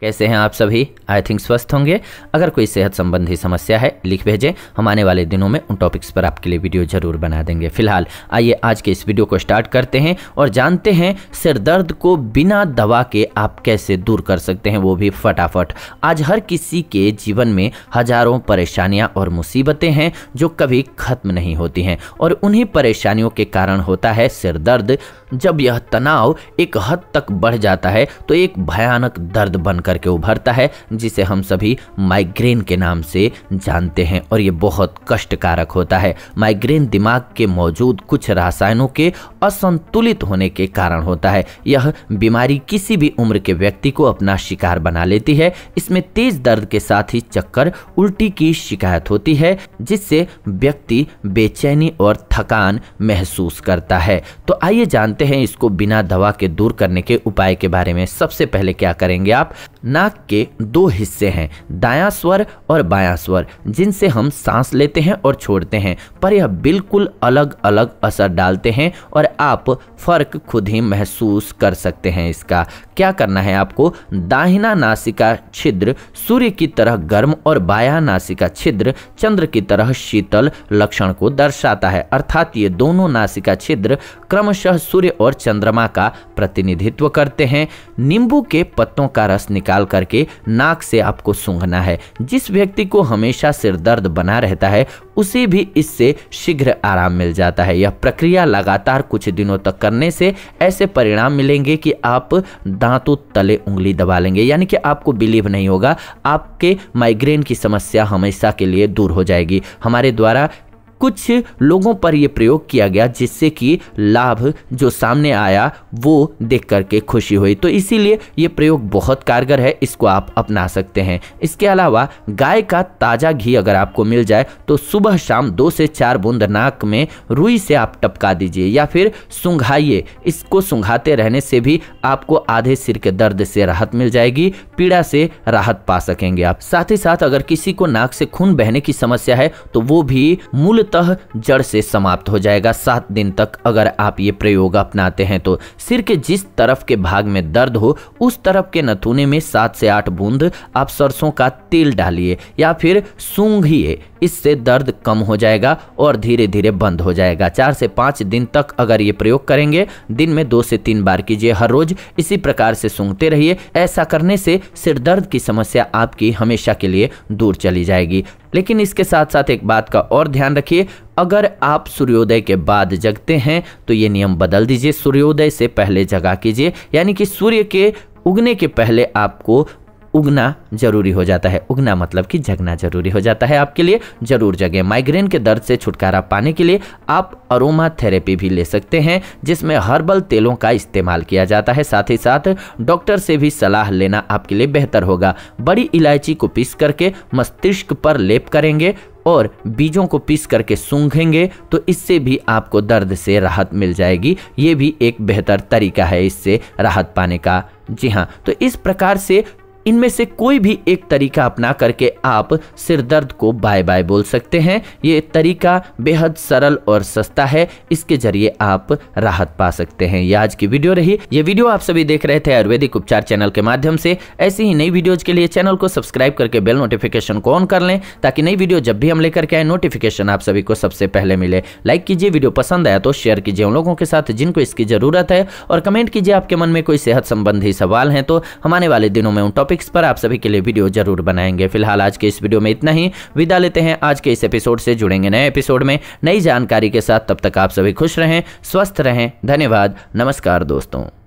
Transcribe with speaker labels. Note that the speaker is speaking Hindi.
Speaker 1: कैसे हैं आप सभी आई थिंक स्वस्थ होंगे अगर कोई सेहत संबंधी समस्या है लिख भेजें हम आने वाले दिनों में उन टॉपिक्स पर आपके लिए वीडियो जरूर बना देंगे फिलहाल आइए आज के इस वीडियो को स्टार्ट करते हैं और जानते हैं सिर दर्द को बिना दवा के आप कैसे दूर कर सकते हैं वो भी फटाफट आज हर किसी के जीवन में हजारों परेशानियाँ और मुसीबतें हैं जो कभी खत्म नहीं होती हैं और उन्हीं परेशानियों के कारण होता है सिर दर्द जब यह तनाव एक हद तक बढ़ जाता है तो एक भयानक दर्द बन करके उभरता है जिसे हम सभी माइग्रेन के नाम से जानते हैं और ये बहुत कष्टकारक होता है माइग्रेन दिमाग के मौजूद कुछ रासायनों के असंतुलित होने के कारण होता है यह बीमारी किसी भी उम्र के व्यक्ति को अपना शिकार बना लेती है इसमें तेज दर्द के साथ ही चक्कर उल्टी की शिकायत होती है जिससे व्यक्ति बेचैनी और थकान महसूस करता है तो आइए जानते जानते हैं इसको बिना दवा के दूर करने के उपाय के बारे में सबसे पहले क्या करेंगे आप नाक के दो हिस्से हैं दाया स्वर और बाया स्वर जिनसे हम सांस लेते हैं और छोड़ते हैं पर यह बिल्कुल अलग अलग असर डालते हैं और आप फर्क खुद ही महसूस कर सकते हैं इसका क्या करना है आपको दाहिना नासिका छिद्र सूर्य की तरह गर्म और बाया नासिका छिद्र चंद्र की तरह शीतल लक्षण को दर्शाता है अर्थात ये दोनों नासिका छिद्र क्रमशः सूर्य और चंद्रमा का प्रतिनिधित्व करते हैं नींबू के पत्तों का रस निकाल करके नाक से आपको सूंघना है जिस व्यक्ति को हमेशा सिर दर्द बना रहता है उसे भी इससे शीघ्र आराम मिल जाता है यह प्रक्रिया लगातार कुछ दिनों तक करने से ऐसे परिणाम मिलेंगे कि आप दांतों तले उंगली दबा लेंगे यानी कि आपको बिलीव नहीं होगा आपके माइग्रेन की समस्या हमेशा के लिए दूर हो जाएगी हमारे द्वारा कुछ लोगों पर यह प्रयोग किया गया जिससे कि लाभ जो सामने आया वो देख करके खुशी हुई तो इसीलिए ये प्रयोग बहुत कारगर है इसको आप अपना सकते हैं इसके अलावा गाय का ताज़ा घी अगर आपको मिल जाए तो सुबह शाम दो से चार बूंद नाक में रुई से आप टपका दीजिए या फिर सुंघाइए इसको सुंघाते रहने से भी आपको आधे सिर के दर्द से राहत मिल जाएगी पीड़ा से राहत पा सकेंगे आप साथ ही साथ अगर किसी को नाक से खून बहने की समस्या है तो वो भी मूल पूर्णतः जड़ से समाप्त हो जाएगा सात दिन तक अगर आप ये प्रयोग अपनाते हैं तो सिर के जिस तरफ के भाग में दर्द हो उस तरफ के नथुने में सात से आठ बूंद आप सरसों का तेल डालिए या फिर सूंघिए इससे दर्द कम हो जाएगा और धीरे धीरे बंद हो जाएगा चार से पाँच दिन तक अगर ये प्रयोग करेंगे दिन में दो से तीन बार कीजिए हर रोज इसी प्रकार से सूंघते रहिए ऐसा करने से सिर दर्द की समस्या आपकी हमेशा के लिए दूर चली जाएगी लेकिन इसके साथ साथ एक बात का और ध्यान रखिए अगर आप सूर्योदय के बाद जगते हैं तो ये नियम बदल दीजिए सूर्योदय से पहले जगा कीजिए यानी कि सूर्य के उगने के पहले आपको उगना जरूरी हो जाता है उगना मतलब कि जगना जरूरी हो जाता है आपके लिए ज़रूर जगें माइग्रेन के दर्द से छुटकारा पाने के लिए आप अरोमा थेरेपी भी ले सकते हैं जिसमें हर्बल तेलों का इस्तेमाल किया जाता है साथ ही साथ डॉक्टर से भी सलाह लेना आपके लिए बेहतर होगा बड़ी इलायची को पीस करके मस्तिष्क पर लेप करेंगे और बीजों को पीस करके सूंघेंगे तो इससे भी आपको दर्द से राहत मिल जाएगी ये भी एक बेहतर तरीका है इससे राहत पाने का जी हाँ तो इस प्रकार से इनमें से कोई भी एक तरीका अपना करके आप सिर दर्द को बाय बाय बोल सकते हैं ये तरीका बेहद सरल और सस्ता है इसके जरिए आप राहत पा सकते हैं ये आज की वीडियो रही ये वीडियो आप सभी देख रहे थे आयुर्वेदिक उपचार चैनल के माध्यम से ऐसी ही नई वीडियोज के लिए चैनल को सब्सक्राइब करके बेल नोटिफिकेशन को ऑन कर लें ताकि नई वीडियो जब भी हम लेकर के आए नोटिफिकेशन आप सभी को सबसे पहले मिले लाइक कीजिए वीडियो पसंद आया तो शेयर कीजिए उन लोगों के साथ जिनको इसकी जरूरत है और कमेंट कीजिए आपके मन में कोई सेहत संबंधी सवाल है तो हम आने वाले दिनों में उन टॉपिक टॉपिक्स पर आप सभी के लिए वीडियो जरूर बनाएंगे फिलहाल आज के इस वीडियो में इतना ही विदा लेते हैं आज के इस एपिसोड से जुड़ेंगे नए एपिसोड में नई जानकारी के साथ तब तक आप सभी खुश रहें स्वस्थ रहें धन्यवाद नमस्कार दोस्तों